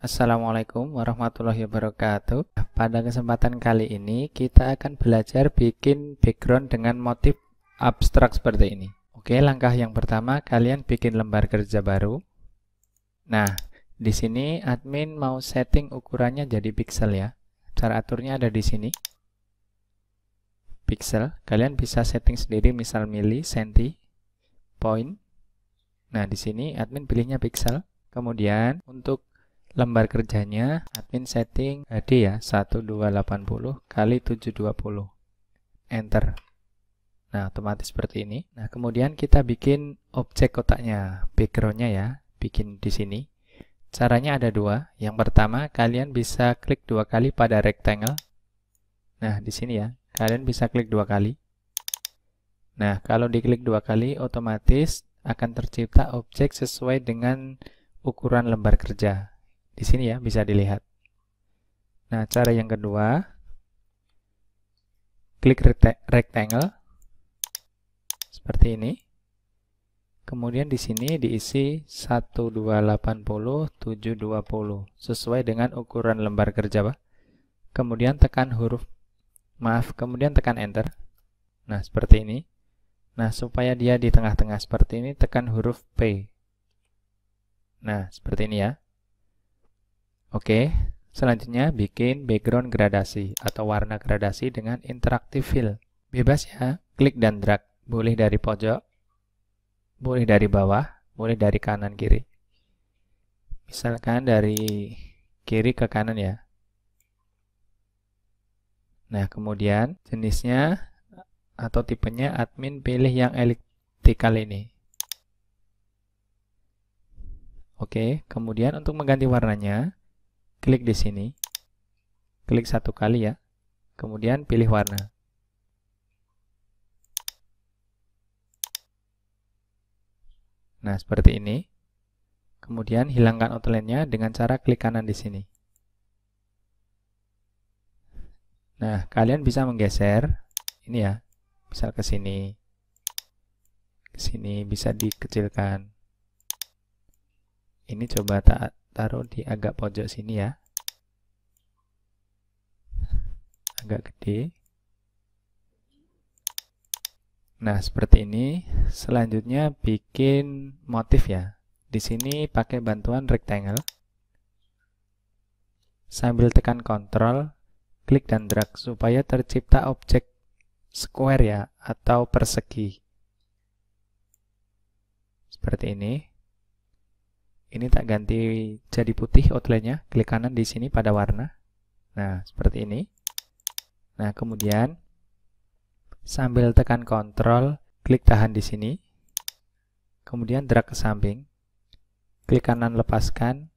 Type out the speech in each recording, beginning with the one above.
Assalamualaikum warahmatullahi wabarakatuh Pada kesempatan kali ini kita akan belajar bikin background dengan motif abstrak seperti ini Oke langkah yang pertama kalian bikin lembar kerja baru Nah di sini admin mau setting ukurannya jadi pixel ya Cara aturnya ada di sini Pixel, kalian bisa setting sendiri misal mili, senti, point Nah di sini admin pilihnya pixel Kemudian untuk lembar kerjanya admin setting tadi ya 1280 kali 720 enter nah otomatis seperti ini nah kemudian kita bikin objek kotaknya backgroundnya ya bikin di sini caranya ada dua yang pertama kalian bisa klik dua kali pada rectangle nah di sini ya kalian bisa klik dua kali nah kalau diklik dua kali otomatis akan tercipta objek sesuai dengan ukuran lembar kerja di sini ya bisa dilihat. Nah, cara yang kedua, klik rectangle seperti ini. Kemudian di sini diisi 1280720 sesuai dengan ukuran lembar kerja, Pak. Kemudian tekan huruf maaf, kemudian tekan enter. Nah, seperti ini. Nah, supaya dia di tengah-tengah seperti ini tekan huruf P. Nah, seperti ini ya. Oke, selanjutnya bikin background gradasi atau warna gradasi dengan interaktif fill. Bebas ya, klik dan drag. Boleh dari pojok, boleh dari bawah, boleh dari kanan kiri. Misalkan dari kiri ke kanan ya. Nah, kemudian jenisnya atau tipenya admin pilih yang elliptical ini. Oke, kemudian untuk mengganti warnanya, Klik di sini. Klik satu kali ya. Kemudian pilih warna. Nah, seperti ini. Kemudian hilangkan outline-nya dengan cara klik kanan di sini. Nah, kalian bisa menggeser ini ya. Misal ke sini. Ke sini bisa dikecilkan. Ini coba tak taruh di agak pojok sini ya agak gede nah seperti ini selanjutnya bikin motif ya di sini pakai bantuan rectangle sambil tekan Ctrl klik dan drag supaya tercipta objek square ya atau persegi seperti ini ini tak ganti jadi putih outline-nya. Klik kanan di sini pada warna. Nah, seperti ini. Nah, kemudian sambil tekan Ctrl, klik tahan di sini. Kemudian drag ke samping. Klik kanan lepaskan.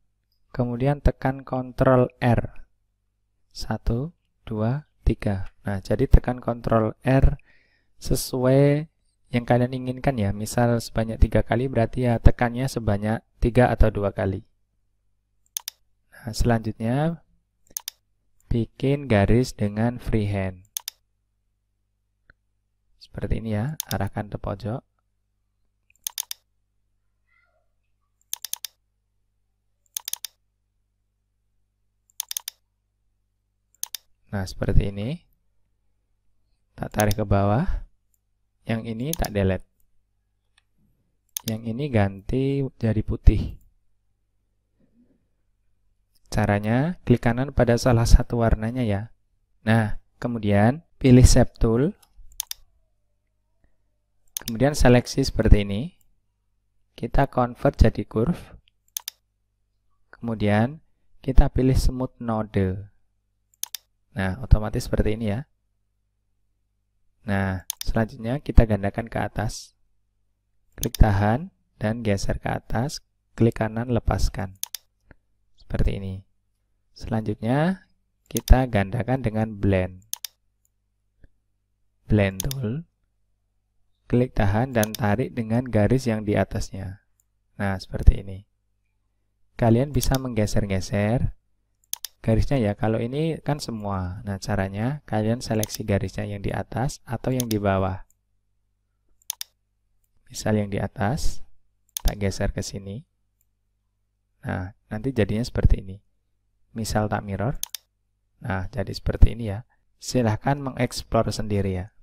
Kemudian tekan Ctrl R. 1 2 3. Nah, jadi tekan Ctrl R sesuai yang kalian inginkan ya. Misal sebanyak tiga kali berarti ya tekannya sebanyak tiga atau dua kali. Nah, selanjutnya bikin garis dengan freehand. Seperti ini ya, arahkan ke pojok. Nah, seperti ini. Tak tarik ke bawah. Yang ini tak delete yang ini ganti jadi putih caranya klik kanan pada salah satu warnanya ya nah kemudian pilih shape tool kemudian seleksi seperti ini kita convert jadi curve kemudian kita pilih smooth node nah otomatis seperti ini ya nah selanjutnya kita gandakan ke atas Klik tahan dan geser ke atas, klik kanan lepaskan. Seperti ini. Selanjutnya kita gandakan dengan blend. Blend tool. Klik tahan dan tarik dengan garis yang di atasnya. Nah, seperti ini. Kalian bisa menggeser-geser garisnya ya. Kalau ini kan semua. Nah, caranya kalian seleksi garisnya yang di atas atau yang di bawah misal yang di atas tak geser ke sini nah nanti jadinya seperti ini misal tak mirror nah jadi seperti ini ya silahkan mengeksplor sendiri ya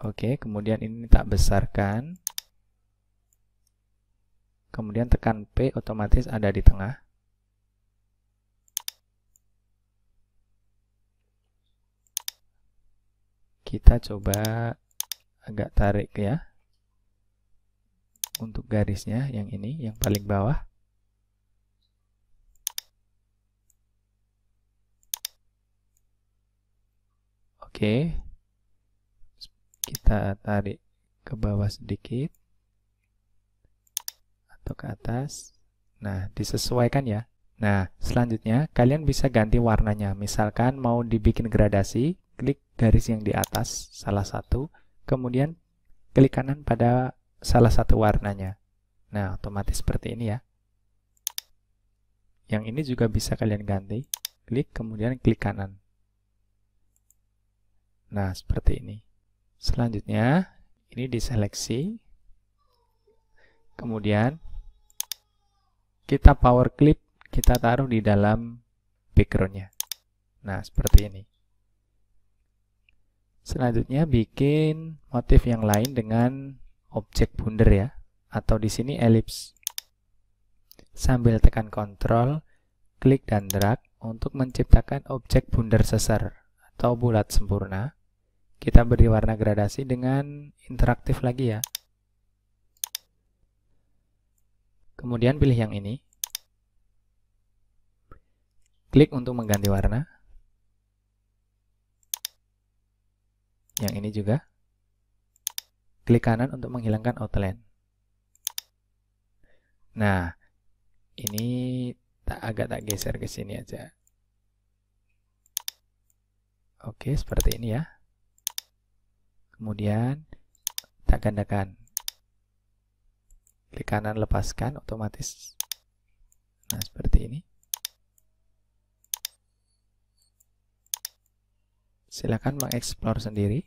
oke kemudian ini tak besarkan kemudian tekan P otomatis ada di tengah kita coba agak tarik ya untuk garisnya yang ini yang paling bawah Oke. Kita tarik ke bawah sedikit. Atau ke atas. Nah, disesuaikan ya. Nah, selanjutnya kalian bisa ganti warnanya. Misalkan mau dibikin gradasi, klik garis yang di atas salah satu, kemudian klik kanan pada salah satu warnanya. Nah, otomatis seperti ini ya. Yang ini juga bisa kalian ganti. Klik, kemudian klik kanan. Nah, seperti ini. Selanjutnya, ini diseleksi. Kemudian, kita power clip, kita taruh di dalam backgroundnya. Nah, seperti ini. Selanjutnya, bikin motif yang lain dengan objek bundar ya atau di sini elips. Sambil tekan Ctrl, klik dan drag untuk menciptakan objek bundar sesar atau bulat sempurna. Kita beri warna gradasi dengan interaktif lagi ya. Kemudian pilih yang ini. Klik untuk mengganti warna. Yang ini juga. Klik kanan untuk menghilangkan outline. Nah, ini tak agak tak geser ke sini aja. Oke, seperti ini ya. Kemudian tak gandakan. Klik kanan lepaskan otomatis. Nah, seperti ini. Silakan mengeksplor sendiri.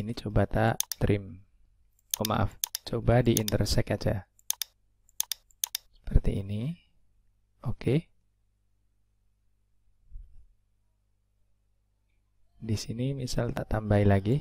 ini coba tak trim. Oh maaf, coba di intersect aja. Seperti ini. Oke. Okay. Di sini misal tak tambahi lagi.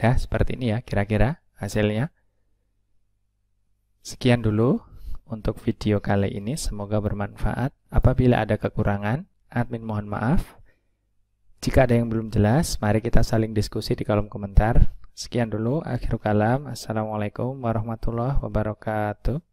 Nah, seperti ini ya kira-kira hasilnya. Sekian dulu untuk video kali ini, semoga bermanfaat. Apabila ada kekurangan, admin mohon maaf. Jika ada yang belum jelas, mari kita saling diskusi di kolom komentar. Sekian dulu, akhir kalam. Assalamualaikum warahmatullahi wabarakatuh.